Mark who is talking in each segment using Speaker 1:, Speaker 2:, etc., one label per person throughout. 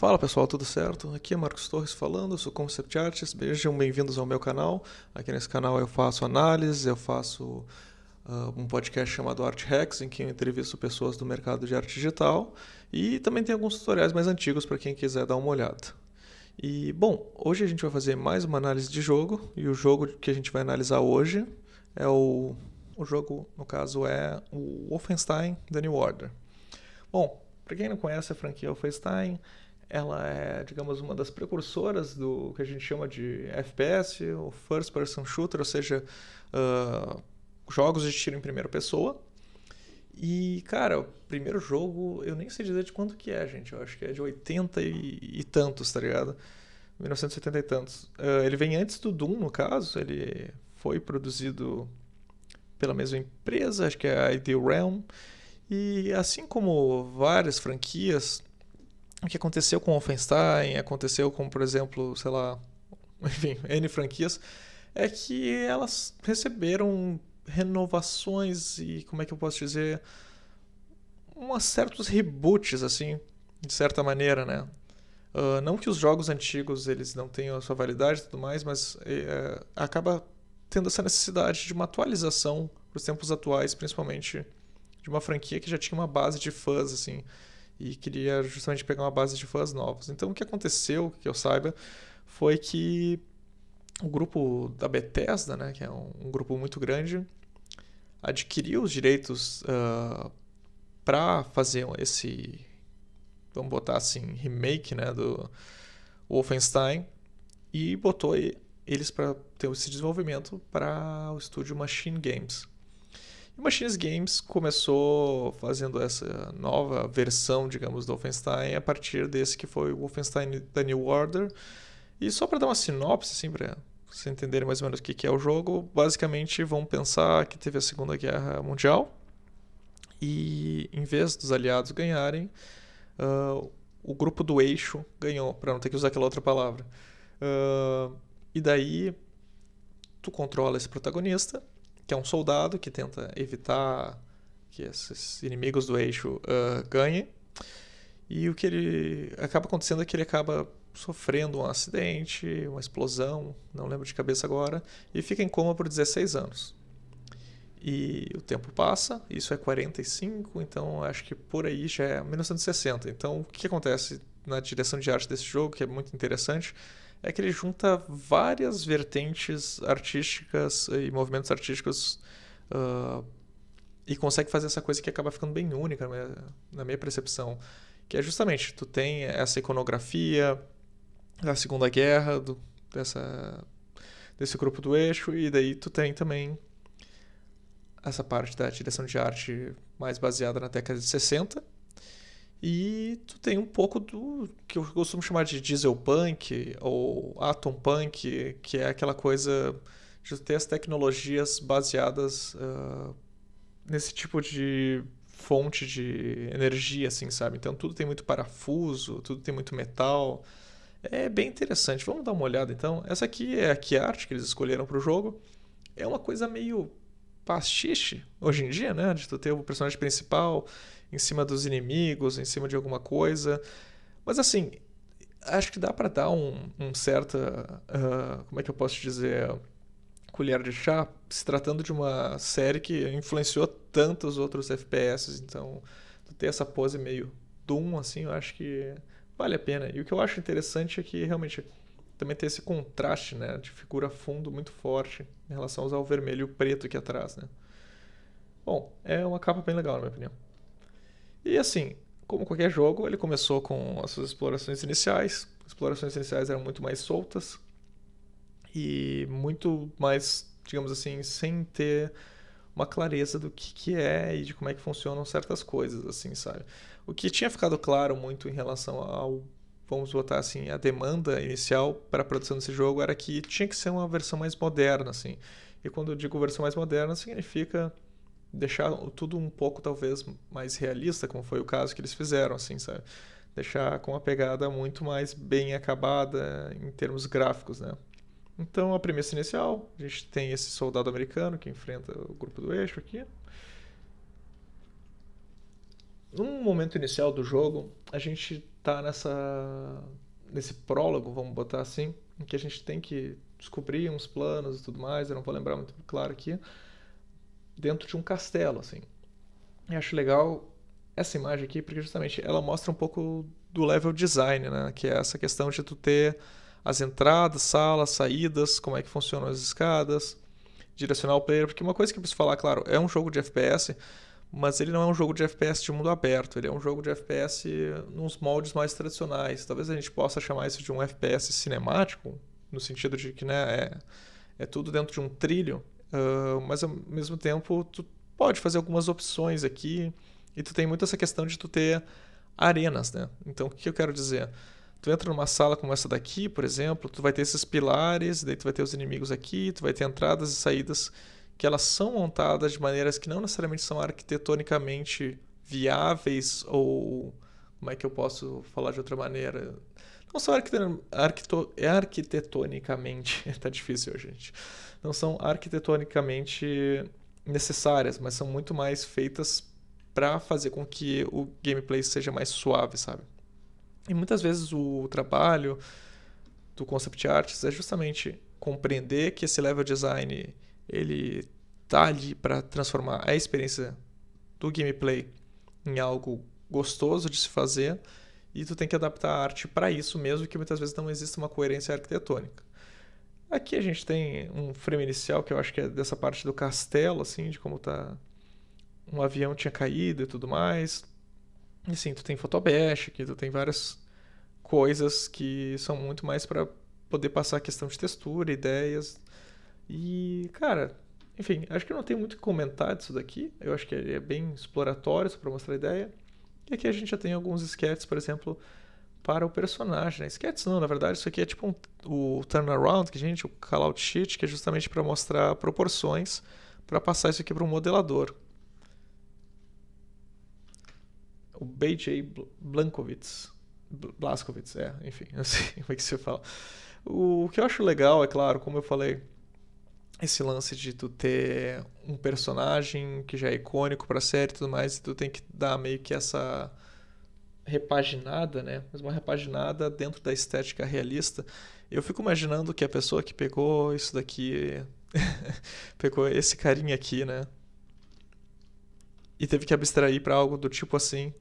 Speaker 1: Fala pessoal, tudo certo? Aqui é Marcos Torres falando, sou Concept Artist, sejam bem-vindos ao meu canal. Aqui nesse canal eu faço análise, eu faço uh, um podcast chamado Art Hacks, em que eu entrevisto pessoas do mercado de arte digital e também tem alguns tutoriais mais antigos para quem quiser dar uma olhada. E bom, hoje a gente vai fazer mais uma análise de jogo e o jogo que a gente vai analisar hoje é o, o jogo, no caso, é o Wolfenstein The New Order. Bom, para quem não conhece a franquia Wolfenstein, ela é, digamos, uma das precursoras do que a gente chama de FPS, ou First Person Shooter, ou seja, uh, jogos de tiro em primeira pessoa. E, cara, o primeiro jogo, eu nem sei dizer de quanto que é, gente. Eu acho que é de 80 e, e tantos, tá ligado? 1970 e tantos. Uh, ele vem antes do Doom, no caso. Ele foi produzido pela mesma empresa, acho que é a Ideal Realm. E assim como várias franquias o que aconteceu com Offenstein, aconteceu com, por exemplo, sei lá, enfim, N franquias, é que elas receberam renovações e, como é que eu posso dizer, umas certos reboots, assim, de certa maneira, né? Uh, não que os jogos antigos eles não tenham a sua validade e tudo mais, mas uh, acaba tendo essa necessidade de uma atualização para os tempos atuais, principalmente de uma franquia que já tinha uma base de fãs, assim, e queria justamente pegar uma base de fãs novos. Então o que aconteceu, que eu saiba, foi que o grupo da Bethesda, né, que é um, um grupo muito grande, adquiriu os direitos uh, ah, para fazer esse, vamos botar assim, remake né, do Wolfenstein e botou eles para ter esse desenvolvimento para o estúdio Machine Games. E Machines Games começou fazendo essa nova versão, digamos, do Wolfenstein a partir desse que foi o Wolfenstein The New Order. E só para dar uma sinopse, assim, para vocês entenderem mais ou menos o que é o jogo, basicamente vão pensar que teve a Segunda Guerra Mundial e, em vez dos aliados ganharem, uh, o grupo do eixo ganhou, para não ter que usar aquela outra palavra. Uh, e daí, tu controla esse protagonista que é um soldado que tenta evitar que esses inimigos do eixo uh, ganhem. E o que ele acaba acontecendo é que ele acaba sofrendo um acidente, uma explosão, não lembro de cabeça agora, e fica em coma por 16 anos. E o tempo passa, isso é 45, então acho que por aí já é 1960. Então o que acontece na direção de arte desse jogo, que é muito interessante, é que ele junta várias vertentes artísticas e movimentos artísticos uh, e consegue fazer essa coisa que acaba ficando bem única na né, minha, na minha percepção, que é justamente tu tem essa iconografia da Segunda Guerra, do, dessa, desse grupo do eixo, e daí tu tem também essa parte da direção de arte mais baseada na década de 60, e tu tem um pouco do que eu costumo chamar de diesel punk ou atom punk, que é aquela coisa de ter as tecnologias baseadas uh, nesse tipo de fonte de energia, assim, sabe? Então tudo tem muito parafuso, tudo tem muito metal. É bem interessante. Vamos dar uma olhada então. Essa aqui é a key art que eles escolheram para o jogo. É uma coisa meio pastiche hoje em dia, né? De tu ter o personagem principal em cima dos inimigos, em cima de alguma coisa. Mas assim, acho que dá para dar um, um certa. Uh, como é que eu posso dizer? Colher de chá, se tratando de uma série que influenciou tantos outros FPS, então tu ter essa pose meio Doom, assim, eu acho que vale a pena. E o que eu acho interessante é que realmente também tem esse contraste, né? De figura fundo muito forte em relação ao usar o vermelho e o preto aqui atrás, né? Bom, é uma capa bem legal, na minha opinião. E assim, como qualquer jogo, ele começou com as suas explorações iniciais. As explorações iniciais eram muito mais soltas e muito mais, digamos assim, sem ter uma clareza do que, que é e de como é que funcionam certas coisas, assim, sabe? O que tinha ficado claro muito em relação ao vamos botar assim, a demanda inicial para a produção desse jogo era que tinha que ser uma versão mais moderna, assim. E quando eu digo versão mais moderna, significa deixar tudo um pouco talvez mais realista, como foi o caso que eles fizeram, assim, sabe? Deixar com uma pegada muito mais bem acabada em termos gráficos, né? Então, a premissa inicial, a gente tem esse soldado americano que enfrenta o grupo do eixo aqui. Num momento inicial do jogo, a gente tá nessa nesse prólogo, vamos botar assim, em que a gente tem que descobrir uns planos e tudo mais, eu não vou lembrar muito claro aqui, dentro de um castelo, assim. E acho legal essa imagem aqui, porque justamente ela mostra um pouco do level design, né? Que é essa questão de tu ter as entradas, salas, saídas, como é que funcionam as escadas, direcionar o player, porque uma coisa que eu preciso falar, claro, é um jogo de FPS, mas ele não é um jogo de FPS de mundo aberto, ele é um jogo de FPS nos moldes mais tradicionais. Talvez a gente possa chamar isso de um FPS cinemático, no sentido de que né, é, é tudo dentro de um trilho, uh, mas ao mesmo tempo tu pode fazer algumas opções aqui e tu tem muito essa questão de tu ter arenas, né? Então o que eu quero dizer? Tu entra numa sala como essa daqui, por exemplo, tu vai ter esses pilares, daí tu vai ter os inimigos aqui, tu vai ter entradas e saídas que elas são montadas de maneiras que não necessariamente são arquitetonicamente viáveis ou como é que eu posso falar de outra maneira? Não são é arquitetonicamente, está difícil gente. Não são arquitetonicamente necessárias, mas são muito mais feitas para fazer com que o gameplay seja mais suave, sabe? E muitas vezes o trabalho do concept arts é justamente compreender que esse level design ele tá ali para transformar a experiência do gameplay em algo gostoso de se fazer e tu tem que adaptar a arte para isso mesmo que muitas vezes não existe uma coerência arquitetônica. Aqui a gente tem um frame inicial que eu acho que é dessa parte do castelo, assim, de como tá um avião tinha caído e tudo mais. E sim tu tem photobash aqui, tu tem várias coisas que são muito mais para poder passar a questão de textura, ideias e, cara, enfim, acho que não tem muito o que comentar disso daqui. Eu acho que é, é bem exploratório, só para mostrar a ideia. E aqui a gente já tem alguns sketches, por exemplo, para o personagem. Né? Sketches não, na verdade, isso aqui é tipo um, o turnaround, que a gente, o callout sheet, que é justamente para mostrar proporções, para passar isso aqui para um modelador. O BJ Blankovitz. Blaskovitz, é, enfim, assim como é que se fala. O que eu acho legal, é claro, como eu falei, esse lance de tu ter um personagem que já é icônico pra série e tudo mais, e tu tem que dar meio que essa repaginada, né? Mas uma repaginada dentro da estética realista. Eu fico imaginando que a pessoa que pegou isso daqui, pegou esse carinha aqui, né? E teve que abstrair para algo do tipo assim,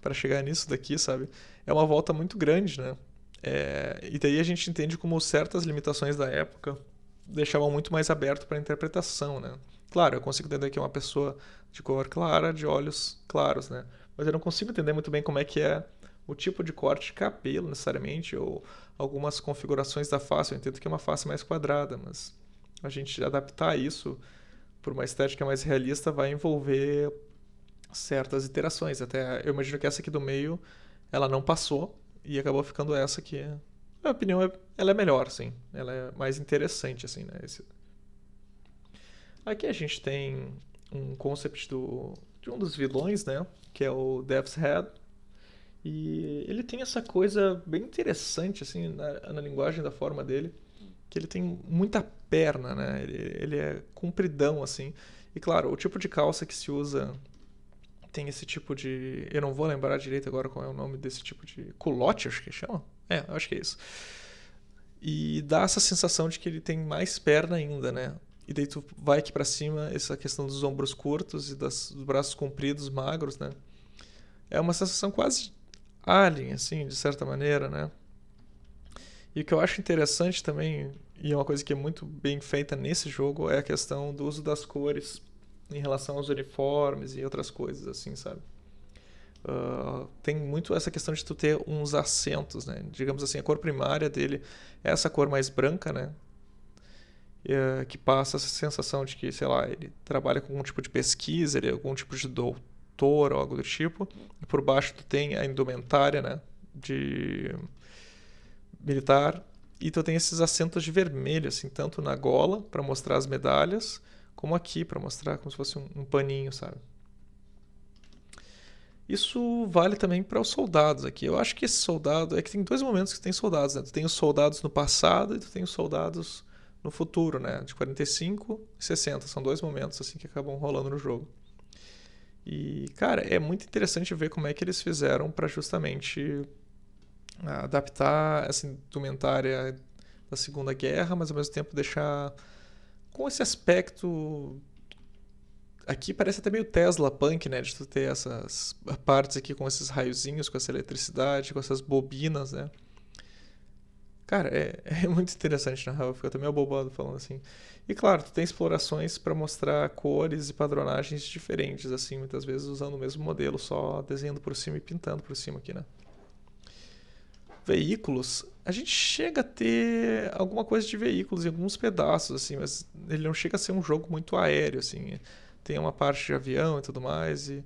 Speaker 1: para chegar nisso daqui, sabe? É uma volta muito grande, né? É... E daí a gente entende como certas limitações da época deixavam muito mais aberto para interpretação, né? Claro, eu consigo entender que é uma pessoa de cor clara, de olhos claros, né? Mas eu não consigo entender muito bem como é que é o tipo de corte de cabelo, necessariamente, ou algumas configurações da face. Eu entendo que é uma face mais quadrada, mas a gente adaptar isso por uma estética mais realista vai envolver certas iterações. Até eu imagino que essa aqui do meio, ela não passou e acabou ficando essa que minha opinião, é, ela é melhor, assim. Ela é mais interessante, assim, né? Esse... Aqui a gente tem um concept do, de um dos vilões, né? Que é o Death's Head. E ele tem essa coisa bem interessante, assim, na, na linguagem da forma dele. Que ele tem muita perna, né? Ele, ele é compridão, assim. E claro, o tipo de calça que se usa tem esse tipo de. Eu não vou lembrar direito agora qual é o nome desse tipo de. Culote, acho que chama. É, eu acho que é isso. E dá essa sensação de que ele tem mais perna ainda, né? E daí tu vai aqui para cima, essa questão dos ombros curtos e das, dos braços compridos, magros, né? É uma sensação quase alien, assim, de certa maneira, né? E o que eu acho interessante também, e é uma coisa que é muito bem feita nesse jogo, é a questão do uso das cores em relação aos uniformes e outras coisas, assim, sabe? tem muito essa questão de tu ter uns acentos, né? Digamos assim, a cor primária dele é essa cor mais branca, né? que passa essa sensação de que, sei lá, ele trabalha com algum tipo de pesquisa, ele é algum tipo de doutor ou algo do tipo. E por baixo tu tem a indumentária, né? De militar. E tu tem esses acentos de vermelho, assim, tanto na gola, para mostrar as medalhas, como aqui, para mostrar como se fosse um, um paninho, sabe? Isso vale também para os soldados aqui. Eu acho que esse soldado. É que tem dois momentos que tem soldados, né? Tu tem os soldados no passado e tu tem os soldados no futuro, né? De 45 e 60. São dois momentos assim que acabam rolando no jogo. E, cara, é muito interessante ver como é que eles fizeram para justamente ah, adaptar essa indumentária da Segunda Guerra, mas ao mesmo tempo deixar com esse aspecto Aqui parece até meio Tesla punk, né? De tu ter essas partes aqui com esses raiozinhos, com essa eletricidade, com essas bobinas, né? Cara, é, é muito interessante, na real. Fica até meio bobado falando assim. E claro, tu tem explorações para mostrar cores e padronagens diferentes, assim, muitas vezes usando o mesmo modelo, só desenhando por cima e pintando por cima aqui, né? Veículos, a gente chega a ter alguma coisa de veículos em alguns pedaços, assim, mas ele não chega a ser um jogo muito aéreo, assim tem uma parte de avião e tudo mais. E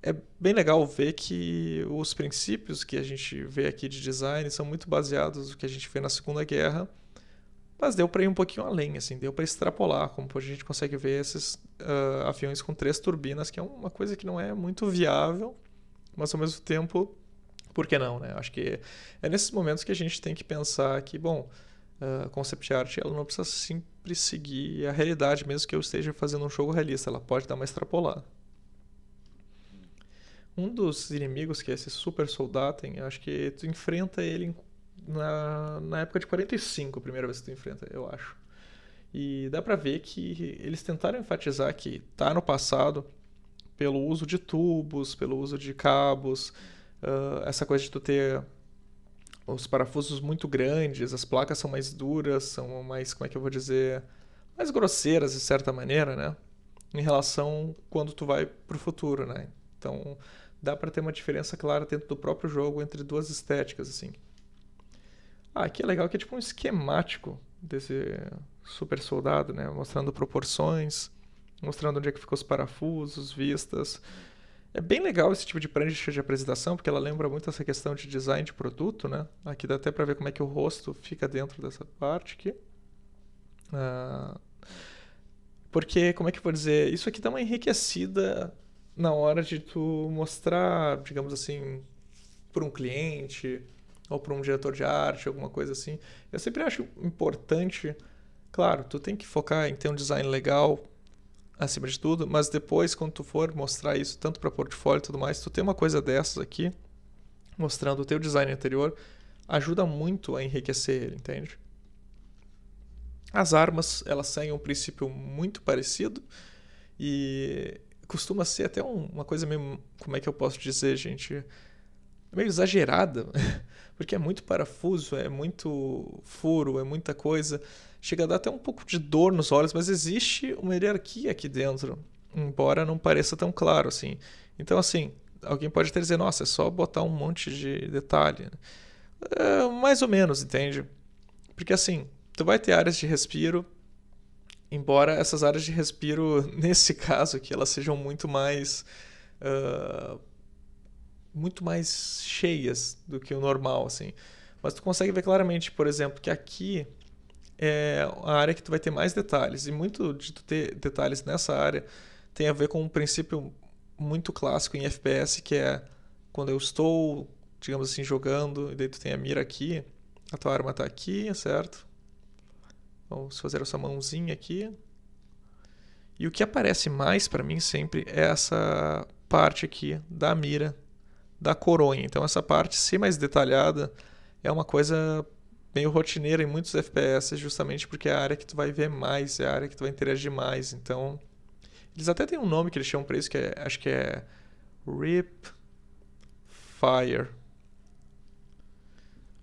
Speaker 1: é bem legal ver que os princípios que a gente vê aqui de design são muito baseados no que a gente vê na Segunda Guerra, mas deu para ir um pouquinho além, assim, deu para extrapolar, como a gente consegue ver esses uh, aviões com três turbinas, que é uma coisa que não é muito viável, mas ao mesmo tempo, por que não, né? Acho que é nesses momentos que a gente tem que pensar que, bom, ah, concept art ela não precisa sempre seguir a realidade, mesmo que eu esteja fazendo um jogo realista, ela pode dar uma extrapolada. Um dos inimigos, que é esse Super Soldaten, acho que tu enfrenta ele na, na época de 45, a primeira vez que tu enfrenta, eu acho. E dá pra ver que eles tentaram enfatizar que tá no passado pelo uso de tubos, pelo uso de cabos, uh, essa coisa de tu ter os parafusos muito grandes, as placas são mais duras, são mais, como é que eu vou dizer, mais grosseiras de certa maneira, né? Em relação quando tu vai pro futuro, né? Então, dá para ter uma diferença clara dentro do próprio jogo entre duas estéticas, assim. Ah, aqui é legal que é tipo um esquemático desse super soldado, né? Mostrando proporções, mostrando onde é que ficam os parafusos, vistas, é bem legal esse tipo de prancha de apresentação, porque ela lembra muito essa questão de design de produto, né? Aqui dá até para ver como é que o rosto fica dentro dessa parte aqui. Ah, porque, como é que eu vou dizer? Isso aqui dá uma enriquecida na hora de tu mostrar, digamos assim, para um cliente ou para um diretor de arte, alguma coisa assim. Eu sempre acho importante, claro, tu tem que focar em ter um design legal, acima de tudo, mas depois quando tu for mostrar isso tanto para portfólio e tudo mais, tu tem uma coisa dessas aqui mostrando o teu design anterior, ajuda muito a enriquecer ele, entende? As armas, elas têm um princípio muito parecido e costuma ser até um, uma coisa meio, como é que eu posso dizer, gente, meio exagerada. porque é muito parafuso, é muito furo, é muita coisa. Chega a dar até um pouco de dor nos olhos, mas existe uma hierarquia aqui dentro, embora não pareça tão claro assim. Então, assim, alguém pode até dizer, nossa, é só botar um monte de detalhe. É, mais ou menos, entende? Porque, assim, tu vai ter áreas de respiro, embora essas áreas de respiro, nesse caso aqui, elas sejam muito mais. Uh, muito mais cheias do que o normal, assim. Mas tu consegue ver claramente, por exemplo, que aqui é a área que tu vai ter mais detalhes. E muito de tu ter detalhes nessa área tem a ver com um princípio muito clássico em FPS, que é quando eu estou, digamos assim, jogando, e daí tu tem a mira aqui, a tua arma está aqui, certo? Vamos então, fazer essa mãozinha aqui. E o que aparece mais para mim sempre é essa parte aqui da mira da coronha. Então essa parte, se assim, mais detalhada, é uma coisa meio rotineira em muitos FPS, justamente porque é a área que tu vai ver mais, é a área que tu vai interagir mais. Então, eles até têm um nome que eles chamam para isso, que é, acho que é Rip Fire.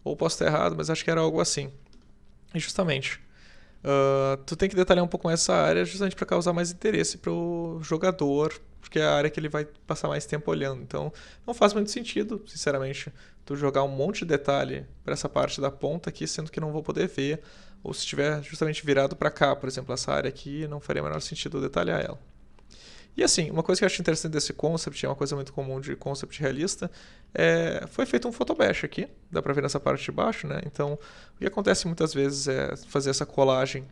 Speaker 1: Ou posso ter errado, mas acho que era algo assim. E justamente, Uh, tu tem que detalhar um pouco mais essa área justamente para causar mais interesse para o jogador, porque é a área que ele vai passar mais tempo olhando. Então, não faz muito sentido, sinceramente, tu jogar um monte de detalhe para essa parte da ponta aqui, sendo que não vou poder ver, ou se estiver justamente virado para cá, por exemplo, essa área aqui, não faria menor sentido detalhar ela. E assim, uma coisa que eu acho interessante desse concept, é uma coisa muito comum de concept realista, é, foi feito um photobash aqui, dá para ver nessa parte de baixo, né? Então, o que acontece muitas vezes é fazer essa colagem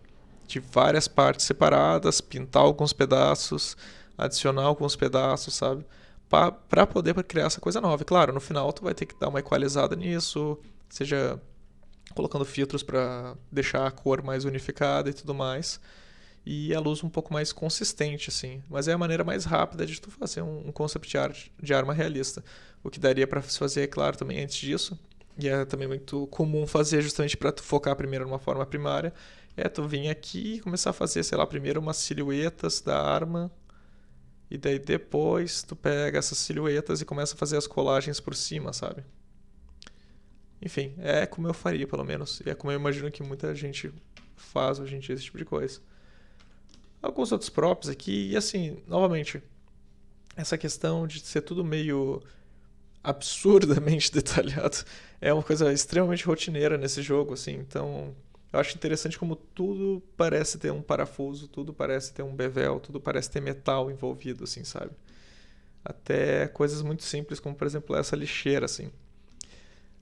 Speaker 1: de várias partes separadas, pintar alguns pedaços, adicionar alguns pedaços, sabe? Para poder criar essa coisa nova. E, claro, no final tu vai ter que dar uma equalizada nisso, seja colocando filtros para deixar a cor mais unificada e tudo mais e a luz um pouco mais consistente, assim. Mas é a maneira mais rápida de tu fazer um, um concept art de arma realista. O que daria para se fazer, é claro, também antes disso, e é também muito comum fazer justamente para tu focar primeiro numa forma primária, é tu vir aqui e começar a fazer, sei lá, primeiro umas silhuetas da arma, e daí depois tu pega essas silhuetas e começa a fazer as colagens por cima, sabe? Enfim, é como eu faria, pelo menos. E é como eu imagino que muita gente faz hoje em dia esse tipo de coisa alguns outros props aqui. E assim, novamente, essa questão de ser tudo meio absurdamente detalhado é uma coisa extremamente rotineira nesse jogo, assim. Então, eu acho interessante como tudo parece ter um parafuso, tudo parece ter um bevel, tudo parece ter metal envolvido, assim, sabe? Até coisas muito simples, como por exemplo essa lixeira, assim.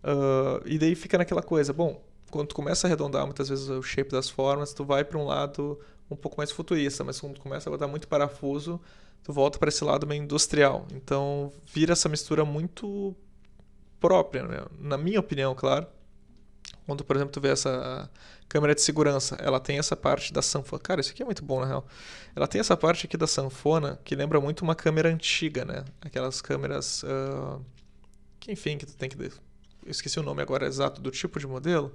Speaker 1: Uh, e daí fica naquela coisa, bom, quando tu começa a arredondar muitas vezes o shape das formas, tu vai para um lado um pouco mais futurista, mas quando começa a botar muito parafuso, tu volta para esse lado meio industrial. Então vira essa mistura muito própria, né? na minha opinião, claro. Quando, por exemplo, tu vê essa câmera de segurança, ela tem essa parte da sanfona. Cara, isso aqui é muito bom, na real. Ela tem essa parte aqui da sanfona que lembra muito uma câmera antiga, né? Aquelas câmeras. Uh... Que, enfim, que tu tem que. Eu esqueci o nome agora exato do tipo de modelo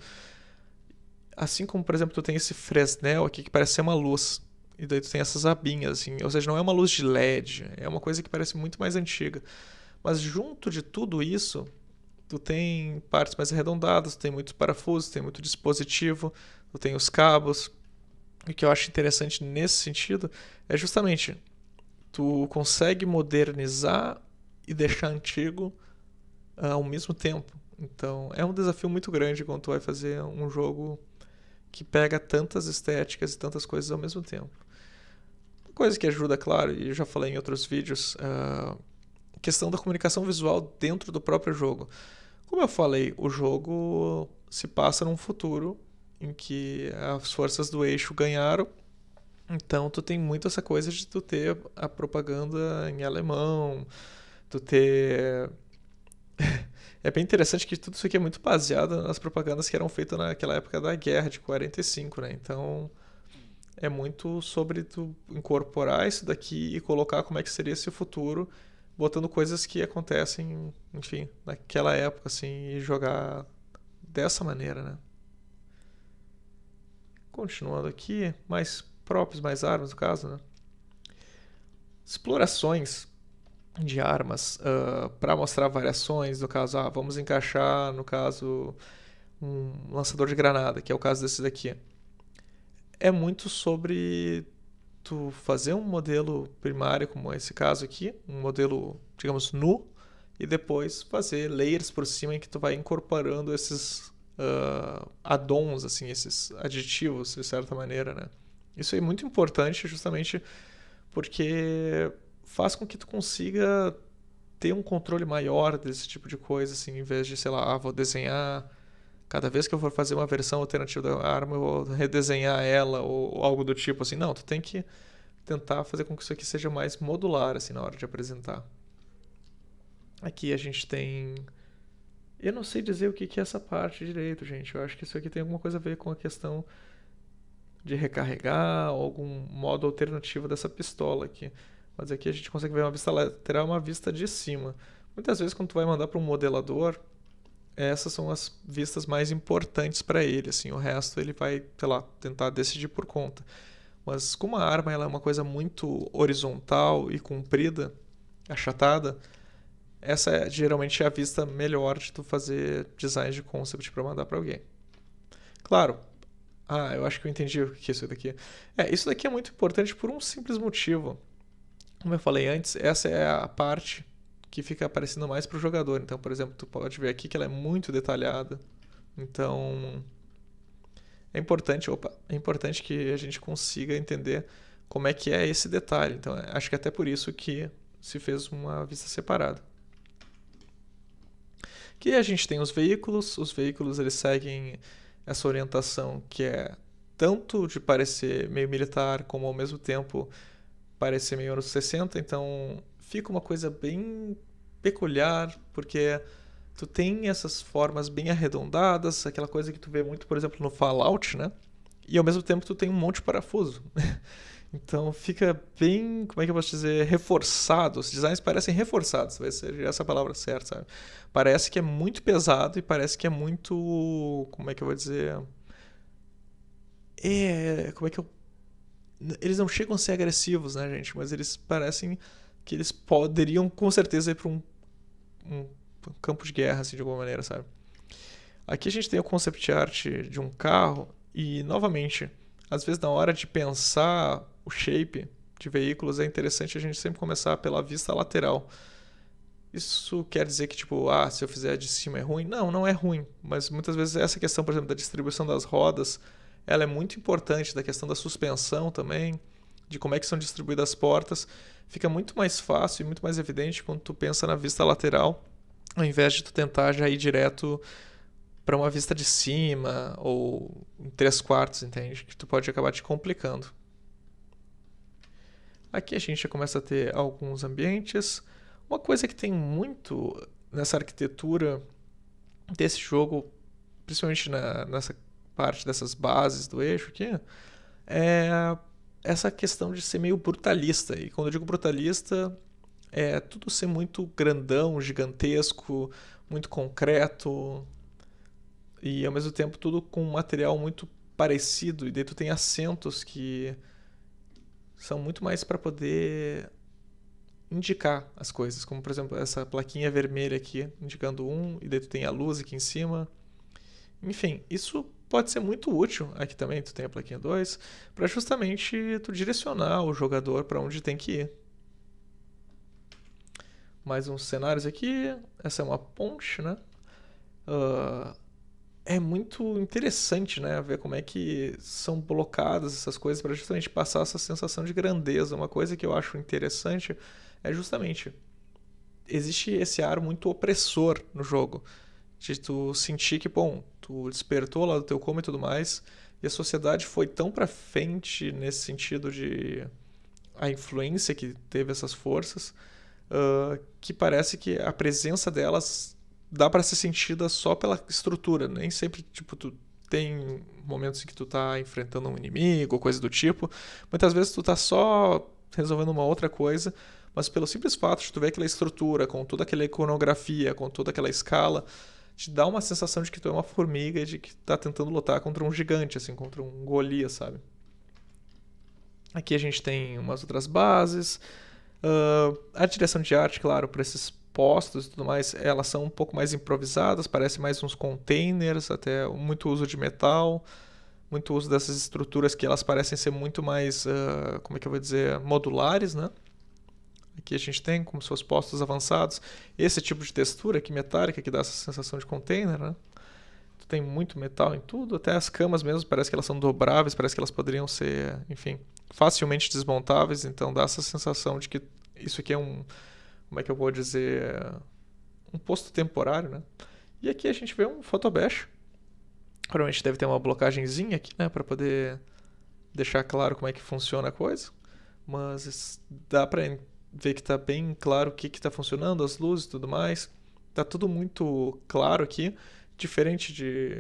Speaker 1: Assim como, por exemplo, tu tem esse Fresnel aqui que parece ser uma luz. E daí tu tem essas abinhas, assim. Ou seja, não é uma luz de LED, é uma coisa que parece muito mais antiga. Mas junto de tudo isso, tu tem partes mais arredondadas, tu tem muitos parafusos, tem muito dispositivo, tu tem os cabos. O que eu acho interessante nesse sentido é justamente tu consegue modernizar e deixar antigo ah, ao mesmo tempo. Então, é um desafio muito grande quando tu vai fazer um jogo que pega tantas estéticas e tantas coisas ao mesmo tempo. Uma coisa que ajuda, claro, e eu já falei em outros vídeos, a ah, questão da comunicação visual dentro do próprio jogo. Como eu falei, o jogo se passa num futuro em que as forças do eixo ganharam. Então tu tem muito essa coisa de tu ter a propaganda em alemão, tu ter é bem interessante que tudo isso aqui é muito baseado nas propagandas que eram feitas naquela época da guerra de 45, né? Então é muito sobre tu incorporar isso daqui e colocar como é que seria esse futuro, botando coisas que acontecem, enfim, naquela época assim e jogar dessa maneira, né? Continuando aqui, mais props, mais armas no caso, né? Explorações de armas uh, ah, para mostrar variações, no caso, ah, vamos encaixar, no caso, um lançador de granada, que é o caso desse daqui. É muito sobre tu fazer um modelo primário, como esse caso aqui, um modelo, digamos, nu, e depois fazer layers por cima em que tu vai incorporando esses uh, add-ons, assim, esses aditivos, de certa maneira, né? Isso é muito importante justamente porque faz com que tu consiga ter um controle maior desse tipo de coisa, assim, em vez de, sei lá, ah, vou desenhar. Cada vez que eu for fazer uma versão alternativa da arma, eu vou redesenhar ela ou algo do tipo, assim. Não, tu tem que tentar fazer com que isso aqui seja mais modular, assim, na hora de apresentar. Aqui a gente tem. Eu não sei dizer o que é essa parte direito, gente. Eu acho que isso aqui tem alguma coisa a ver com a questão de recarregar, algum modo alternativo dessa pistola aqui. Mas aqui a gente consegue ver uma vista lateral uma vista de cima. Muitas vezes quando tu vai mandar para um modelador, essas são as vistas mais importantes para ele, assim, o resto ele vai, sei lá, tentar decidir por conta. Mas como a arma ela é uma coisa muito horizontal e comprida, achatada, essa é, geralmente é a vista melhor de tu fazer design de concept para mandar para alguém. Claro. Ah, eu acho que eu entendi o que é isso daqui. É, isso daqui é muito importante por um simples motivo. Como eu falei antes, essa é a parte que fica aparecendo mais para o jogador. Então, por exemplo, tu pode ver aqui que ela é muito detalhada. Então, é importante, opa, é importante que a gente consiga entender como é que é esse detalhe. Então, é, acho que é até por isso que se fez uma vista separada. Aqui a gente tem os veículos. Os veículos eles seguem essa orientação que é tanto de parecer meio militar como ao mesmo tempo parecer meio anos 60, então fica uma coisa bem peculiar, porque tu tem essas formas bem arredondadas, aquela coisa que tu vê muito, por exemplo, no Fallout, né? E ao mesmo tempo tu tem um monte de parafuso. então fica bem, como é que eu posso dizer, reforçado. Os designs parecem reforçados, vai ser essa palavra certa, sabe? Parece que é muito pesado e parece que é muito, como é que eu vou dizer, é, como é que eu eles não chegam a ser agressivos, né, gente? Mas eles parecem que eles poderiam com certeza ir para um, um, campo de guerra, assim, de alguma maneira, sabe? Aqui a gente tem o concept art de um carro e, novamente, às vezes na hora de pensar o shape de veículos é interessante a gente sempre começar pela vista lateral. Isso quer dizer que, tipo, ah, se eu fizer de cima é ruim? Não, não é ruim. Mas muitas vezes essa questão, por exemplo, da distribuição das rodas ela é muito importante da questão da suspensão também, de como é que são distribuídas as portas, fica muito mais fácil e muito mais evidente quando tu pensa na vista lateral, ao invés de tu tentar já ir direto para uma vista de cima ou em três quartos, entende? Que tu pode acabar te complicando. Aqui a gente já começa a ter alguns ambientes. Uma coisa que tem muito nessa arquitetura desse jogo, principalmente na, nessa parte dessas bases do eixo aqui, é essa questão de ser meio brutalista. E quando eu digo brutalista, é tudo ser muito grandão, gigantesco, muito concreto e ao mesmo tempo tudo com um material muito parecido. E daí tu tem acentos que são muito mais para poder indicar as coisas, como por exemplo essa plaquinha vermelha aqui indicando um e daí tu tem a luz aqui em cima. Enfim, isso pode ser muito útil, aqui também tu tem a plaquinha 2, para justamente tu direcionar o jogador para onde tem que ir. Mais uns cenários aqui, essa é uma ponte, né? Uh, é muito interessante, né, ver como é que são colocadas essas coisas para justamente passar essa sensação de grandeza. Uma coisa que eu acho interessante é justamente existe esse ar muito opressor no jogo de tu sentir que, bom, tu despertou lá do teu coma e tudo mais, e a sociedade foi tão para frente nesse sentido de a influência que teve essas forças, uh, que parece que a presença delas dá para ser sentida só pela estrutura, nem sempre, tipo, tu tem momentos em que tu tá enfrentando um inimigo, coisa do tipo, muitas vezes tu tá só resolvendo uma outra coisa, mas pelo simples fato de tu ver aquela estrutura, com toda aquela iconografia, com toda aquela escala, te dá uma sensação de que tu é uma formiga, de que tá tentando lutar contra um gigante, assim, contra um golia, sabe? Aqui a gente tem umas outras bases. Uh, a direção de arte, claro, para esses postos e tudo mais, elas são um pouco mais improvisadas, parece mais uns containers, até muito uso de metal, muito uso dessas estruturas que elas parecem ser muito mais, uh, como é que eu vou dizer, modulares, né? Aqui a gente tem como se fossem postos avançados. Esse tipo de textura aqui metálica que dá essa sensação de container, né? Tem muito metal em tudo, até as camas mesmo, parece que elas são dobráveis, parece que elas poderiam ser, enfim, facilmente desmontáveis, então dá essa sensação de que isso aqui é um, como é que eu vou dizer, um posto temporário, né? E aqui a gente vê um photobash. Provavelmente deve ter uma blocagemzinha aqui, né, para poder deixar claro como é que funciona a coisa, mas dá para ver que está bem claro o que está funcionando, as luzes e tudo mais. Tá tudo muito claro aqui, diferente de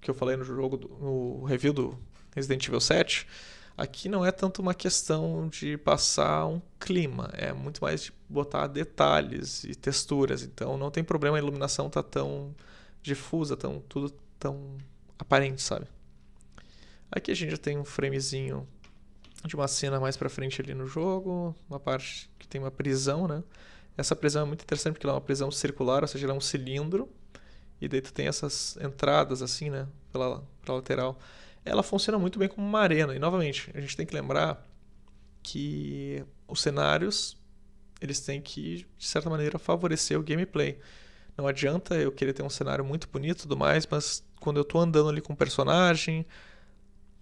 Speaker 1: que eu falei no jogo do, no review do Resident Evil 7. Aqui não é tanto uma questão de passar um clima, é muito mais de botar detalhes e texturas. Então não tem problema a iluminação tá tão difusa, tão tudo tão aparente, sabe? Aqui a gente já tem um framezinho de uma cena mais para frente ali no jogo, uma parte que tem uma prisão, né? Essa prisão é muito interessante porque ela é uma prisão circular, ou seja, ela é um cilindro e daí tu tem essas entradas assim, né, pela, pela lateral. Ela funciona muito bem como uma arena e novamente a gente tem que lembrar que os cenários eles têm que de certa maneira favorecer o gameplay. Não adianta eu querer ter um cenário muito bonito e tudo mais, mas quando eu tô andando ali com um personagem,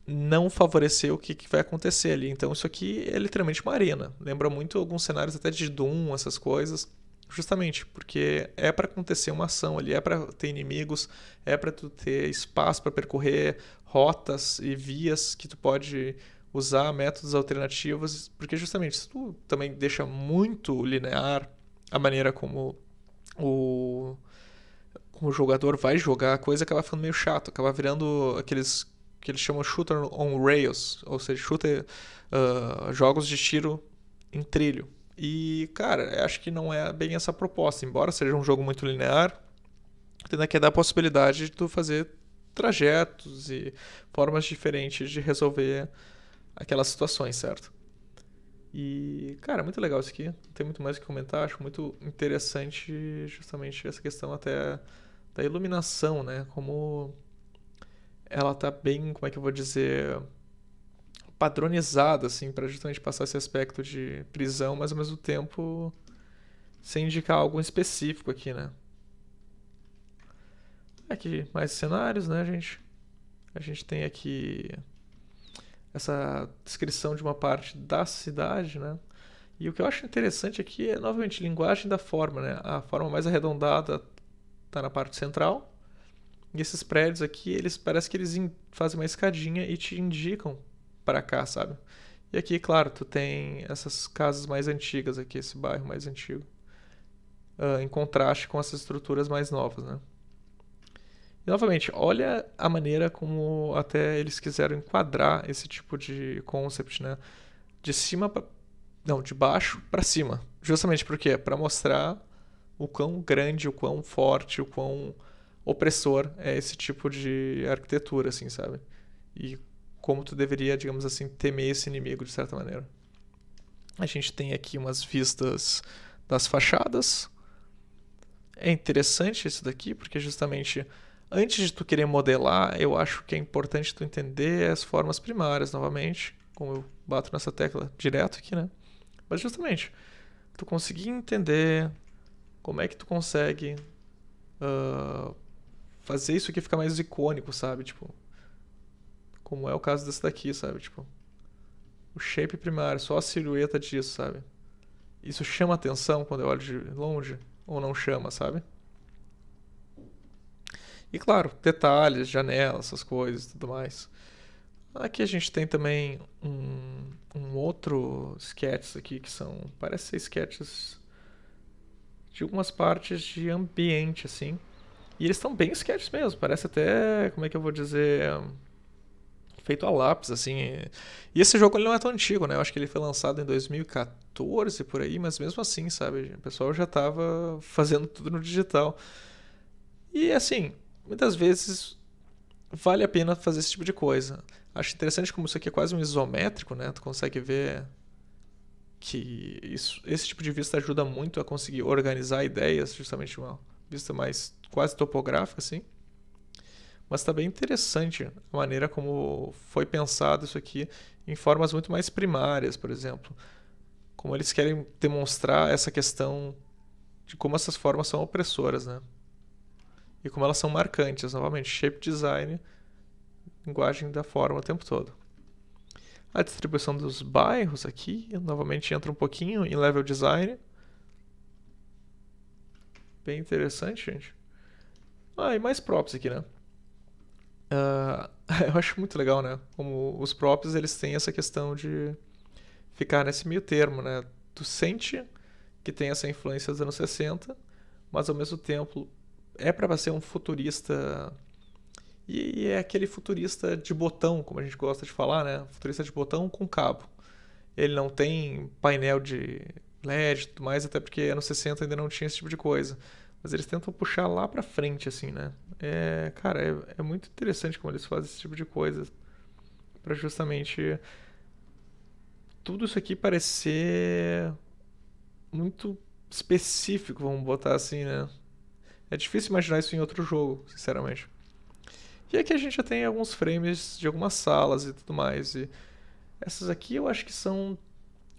Speaker 1: não favorecer o que, que, vai acontecer ali. Então isso aqui é literalmente uma arena. Lembra muito alguns cenários até de Doom, essas coisas. Justamente porque é para acontecer uma ação ali, é para ter inimigos, é para tu ter espaço para percorrer, rotas e vias que tu pode usar, métodos alternativos, porque justamente se tu também deixa muito linear a maneira como o, como o jogador vai jogar, a coisa acaba ficando meio chato, acaba virando aqueles que eles chamam shooter on rails, ou seja, shooter uh, jogos de tiro em trilho. E, cara, acho que não é bem essa proposta, embora seja um jogo muito linear, tendo aqui dar a possibilidade de tu fazer trajetos e formas diferentes de resolver aquelas situações, certo? E, cara, é muito legal isso aqui. Não tem muito mais o que comentar. Acho muito interessante justamente essa questão até da iluminação, né? Como ela tá bem, como é que eu vou dizer, padronizada, assim, para justamente passar esse aspecto de prisão, mas ao mesmo tempo sem indicar algo específico aqui, né? Aqui, mais cenários, né, gente? A gente tem aqui essa descrição de uma parte da cidade, né? E o que eu acho interessante aqui é, novamente, linguagem da forma, né? A forma mais arredondada está na parte central, e esses prédios aqui, eles parece que eles fazem uma escadinha e te indicam para cá, sabe? E aqui, claro, tu tem essas casas mais antigas aqui, esse bairro mais antigo. Uh, em contraste com essas estruturas mais novas, né? E novamente, olha a maneira como até eles quiseram enquadrar esse tipo de concept, né? De cima pra... não, de baixo para cima. Justamente porque é para mostrar o quão grande, o quão forte, o quão opressor é esse tipo de arquitetura, assim, sabe? E como tu deveria, digamos assim, temer esse inimigo de certa maneira. A gente tem aqui umas vistas das fachadas. É interessante isso daqui, porque justamente antes de tu querer modelar, eu acho que é importante tu entender as formas primárias novamente, como eu bato nessa tecla direto aqui, né? Mas justamente, tu conseguir entender como é que tu consegue uh, fazer isso aqui ficar mais icônico, sabe? Tipo, como é o caso dessa daqui, sabe? Tipo, o shape primário, só a silhueta disso, sabe? Isso chama atenção quando eu olho de longe ou não chama, sabe? E claro, detalhes, janelas, essas coisas e tudo mais. Aqui a gente tem também um, um outro sketches aqui que são, parece ser sketches de algumas partes de ambiente assim, e eles estão bem sketches mesmo, parece até, como é que eu vou dizer, feito a lápis, assim. E esse jogo ele não é tão antigo, né? Eu acho que ele foi lançado em 2014, por aí, mas mesmo assim, sabe? O pessoal já estava fazendo tudo no digital. E, assim, muitas vezes vale a pena fazer esse tipo de coisa. Acho interessante como isso aqui é quase um isométrico, né? Tu consegue ver que isso, esse tipo de vista ajuda muito a conseguir organizar ideias, justamente uma vista mais quase topográfica, assim. Mas está bem interessante a maneira como foi pensado isso aqui em formas muito mais primárias, por exemplo. Como eles querem demonstrar essa questão de como essas formas são opressoras, né? E como elas são marcantes, novamente, shape design, linguagem da forma o tempo todo. A distribuição dos bairros aqui, novamente entra um pouquinho em level design, Bem interessante, gente. Ah, e mais props aqui, né? Uh, eu acho muito legal, né? Como os props, eles têm essa questão de ficar nesse meio termo, né? Tu sente que tem essa influência dos anos 60, mas ao mesmo tempo é para ser um futurista... E é aquele futurista de botão, como a gente gosta de falar, né? Futurista de botão com cabo. Ele não tem painel de LED e tudo mais, até porque anos 60 ainda não tinha esse tipo de coisa. Mas eles tentam puxar lá pra frente, assim, né? É, cara, é, é muito interessante como eles fazem esse tipo de coisa. para justamente tudo isso aqui parecer muito específico, vamos botar assim, né? É difícil imaginar isso em outro jogo, sinceramente. E aqui a gente já tem alguns frames de algumas salas e tudo mais. E essas aqui eu acho que são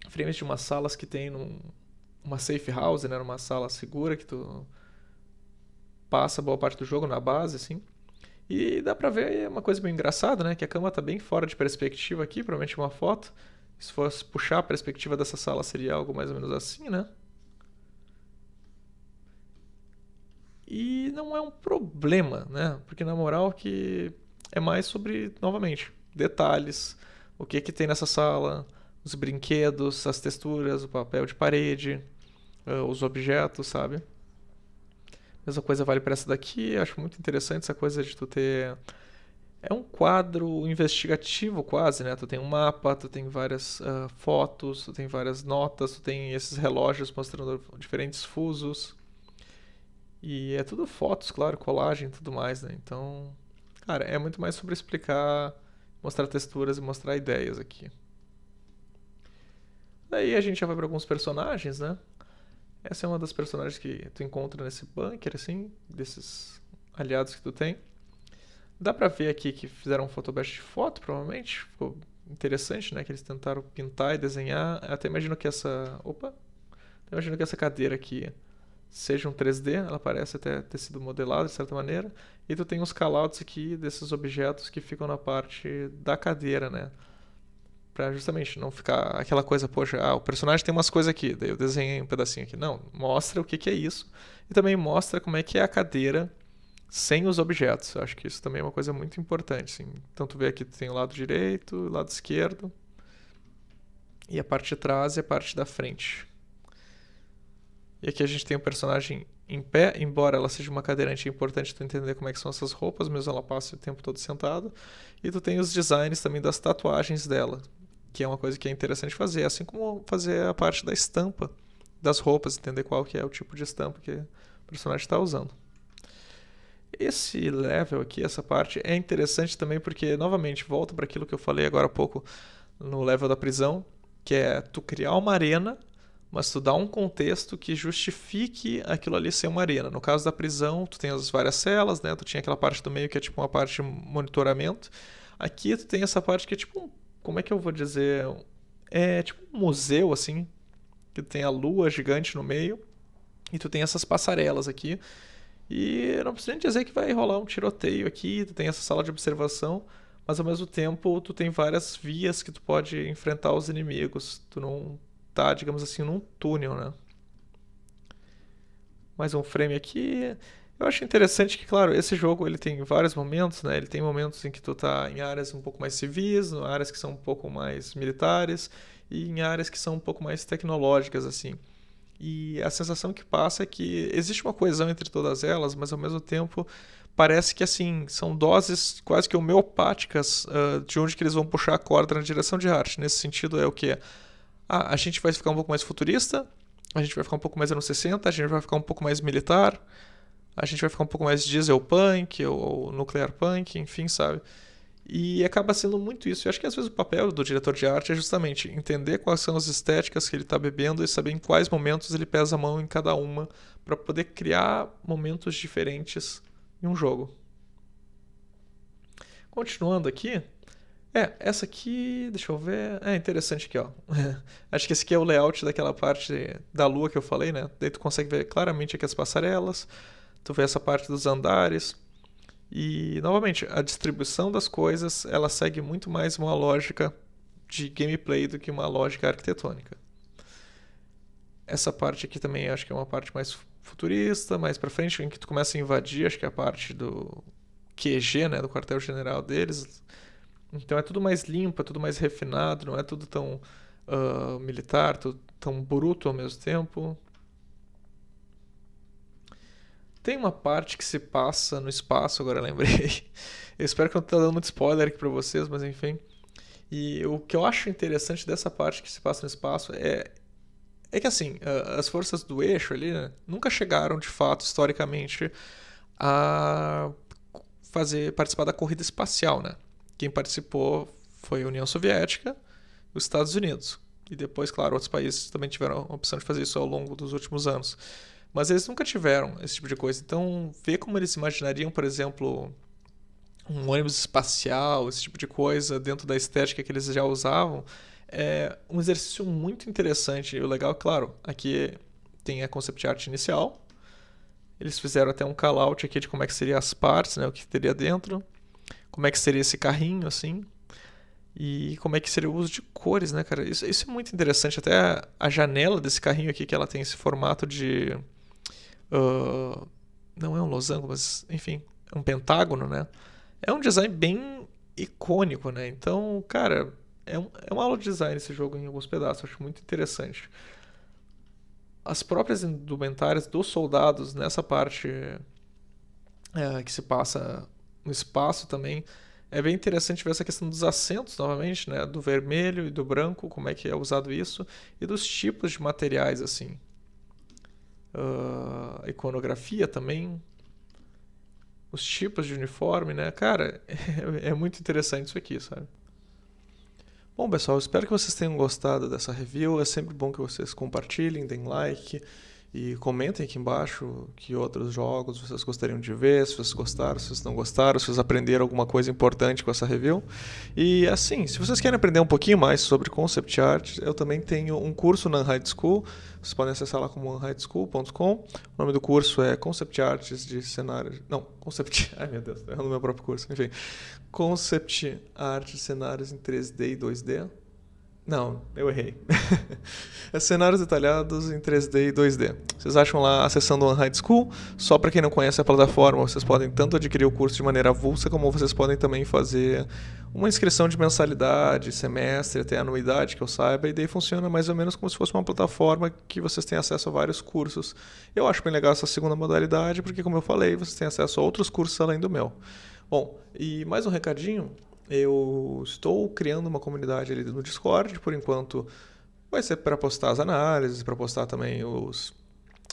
Speaker 1: frames de umas salas que tem num, uma safe house, né? Uma sala segura que tu passa boa parte do jogo na base, assim. E dá pra ver é uma coisa bem engraçada, né? Que a cama tá bem fora de perspectiva aqui, provavelmente uma foto. Se fosse puxar a perspectiva dessa sala, seria algo mais ou menos assim, né? E não é um problema, né? Porque na moral que é mais sobre, novamente, detalhes. O que que tem nessa sala, os brinquedos, as texturas, o papel de parede, uh, os objetos, sabe? Mesma coisa vale para essa daqui, acho muito interessante essa coisa de tu ter é um quadro investigativo quase, né? Tu tem um mapa, tu tem várias uh, fotos, tu tem várias notas, tu tem esses relógios mostrando diferentes fusos. E é tudo fotos, claro, colagem e tudo mais, né? Então, cara, é muito mais sobre explicar, mostrar texturas e mostrar ideias aqui. Daí a gente já vai para alguns personagens, né? Essa é uma das personagens que tu encontra nesse bunker, assim, desses aliados que tu tem. Dá pra ver aqui que fizeram um photobash de foto, provavelmente. Ficou interessante, né? Que eles tentaram pintar e desenhar. Eu até imagino que essa... Opa! Eu imagino que essa cadeira aqui seja um 3D. Ela parece até ter sido modelada, de certa maneira. E tu tem uns callouts aqui desses objetos que ficam na parte da cadeira, né? para justamente não ficar aquela coisa, poxa, ah, o personagem tem umas coisas aqui, daí eu desenhei um pedacinho aqui. Não, mostra o que, que é isso e também mostra como é que é a cadeira sem os objetos. Acho que isso também é uma coisa muito importante. Assim. Então tu vê aqui tem o lado direito, o lado esquerdo e a parte de trás e a parte da frente. E aqui a gente tem o personagem em pé, embora ela seja uma cadeirante, é importante tu entender como é que são essas roupas, mesmo ela passa o tempo todo sentado. E tu tem os designs também das tatuagens dela que é uma coisa que é interessante fazer, assim como fazer a parte da estampa das roupas, entender qual que é o tipo de estampa que o personagem está usando. Esse level aqui, essa parte, é interessante também porque, novamente, volta para aquilo que eu falei agora há pouco no level da prisão, que é tu criar uma arena, mas tu dá um contexto que justifique aquilo ali ser uma arena. No caso da prisão, tu tem as várias celas, né? Tu tinha aquela parte do meio que é tipo uma parte de monitoramento. Aqui tu tem essa parte que é tipo um como é que eu vou dizer? É tipo um museu, assim, que tem a lua gigante no meio e tu tem essas passarelas aqui. E não precisa nem dizer que vai rolar um tiroteio aqui, tu tem essa sala de observação, mas ao mesmo tempo tu tem várias vias que tu pode enfrentar os inimigos. Tu não tá, digamos assim, num túnel, né? Mais um frame aqui. Eu acho interessante que, claro, esse jogo ele tem vários momentos, né? Ele tem momentos em que tu tá em áreas um pouco mais civis, áreas que são um pouco mais militares e em áreas que são um pouco mais tecnológicas, assim. E a sensação que passa é que existe uma coesão entre todas elas, mas ao mesmo tempo parece que, assim, são doses quase que homeopáticas uh, de onde que eles vão puxar a corda na direção de arte. Nesse sentido é o que? Ah, a gente vai ficar um pouco mais futurista, a gente vai ficar um pouco mais anos 60, a gente vai ficar um pouco mais militar a gente vai ficar um pouco mais diesel punk ou, ou nuclear punk, enfim, sabe? E acaba sendo muito isso. Eu acho que às vezes o papel do diretor de arte é justamente entender quais são as estéticas que ele está bebendo e saber em quais momentos ele pesa a mão em cada uma para poder criar momentos diferentes em um jogo. Continuando aqui, é, essa aqui, deixa eu ver. É interessante aqui, ó. Acho que esse aqui é o layout daquela parte da lua que eu falei, né? Daí tu consegue ver claramente aqui as passarelas tu vê essa parte dos andares. E, novamente, a distribuição das coisas, ela segue muito mais uma lógica de gameplay do que uma lógica arquitetônica. Essa parte aqui também acho que é uma parte mais futurista, mais para frente, em que tu começa a invadir, acho que é a parte do QG, né, do quartel-general deles. Então é tudo mais limpo, é tudo mais refinado, não é tudo tão uh, militar, tudo tão bruto ao mesmo tempo. Tem uma parte que se passa no espaço, agora lembrei. Eu espero que eu não esteja dando muito spoiler aqui para vocês, mas enfim. E o que eu acho interessante dessa parte que se passa no espaço é é que assim, as forças do eixo ali né, nunca chegaram de fato historicamente a fazer participar da corrida espacial, né? Quem participou foi a União Soviética, os Estados Unidos. E depois, claro, outros países também tiveram a opção de fazer isso ao longo dos últimos anos. Mas eles nunca tiveram esse tipo de coisa. Então, ver como eles imaginariam, por exemplo, um ônibus espacial, esse tipo de coisa, dentro da estética que eles já usavam, é um exercício muito interessante. E o legal, claro, aqui tem a concept art inicial. Eles fizeram até um call-out aqui de como é que seriam as partes, né, o que teria dentro, como é que seria esse carrinho, assim, e como é que seria o uso de cores, né, cara? Isso, isso é muito interessante. Até a janela desse carrinho aqui, que ela tem esse formato de Uh, não é um losango, mas enfim, é um pentágono, né? É um design bem icônico, né? Então, cara, é, um, é uma aula de design esse jogo em alguns pedaços, acho muito interessante. As próprias indumentárias dos soldados nessa parte é, que se passa no espaço também. É bem interessante ver essa questão dos acentos novamente, né? Do vermelho e do branco, como é que é usado isso, e dos tipos de materiais, assim uh, iconografia também, os tipos de uniforme, né? Cara, é, é muito interessante isso aqui, sabe? Bom, pessoal, espero que vocês tenham gostado dessa review. É sempre bom que vocês compartilhem, deem like, e comentem aqui embaixo que outros jogos vocês gostariam de ver, se vocês gostaram, se vocês não gostaram, se vocês aprenderam alguma coisa importante com essa review. E assim, se vocês querem aprender um pouquinho mais sobre concept art, eu também tenho um curso na High School. Vocês podem acessar lá como highschool.com. O nome do curso é Concept Arts de Cenários. Não, Concept. Ai meu Deus, tá é errando meu próprio curso. Enfim, Concept Art de Cenários em 3D e 2D não, eu errei. é cenários detalhados em 3D e 2D. Vocês acham lá a seção do One High School? Só para quem não conhece a plataforma, vocês podem tanto adquirir o curso de maneira avulsa, como vocês podem também fazer uma inscrição de mensalidade, semestre, até anuidade, que eu saiba, e daí funciona mais ou menos como se fosse uma plataforma que vocês têm acesso a vários cursos. Eu acho bem legal essa segunda modalidade, porque, como eu falei, vocês têm acesso a outros cursos além do meu. Bom, e mais um recadinho. Eu estou criando uma comunidade ali no Discord, por enquanto vai ser para postar as análises, para postar também os,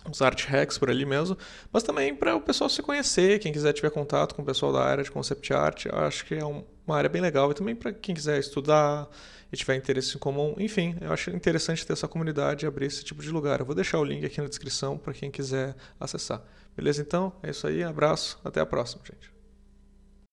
Speaker 1: os art hacks por ali mesmo, mas também para o pessoal se conhecer, quem quiser tiver contato com o pessoal da área de concept art, acho que é uma área bem legal, e também para quem quiser estudar e tiver interesse em comum, enfim, eu acho interessante ter essa comunidade e abrir esse tipo de lugar. Eu vou deixar o link aqui na descrição para quem quiser acessar. Beleza então? É isso aí, abraço, até a próxima, gente.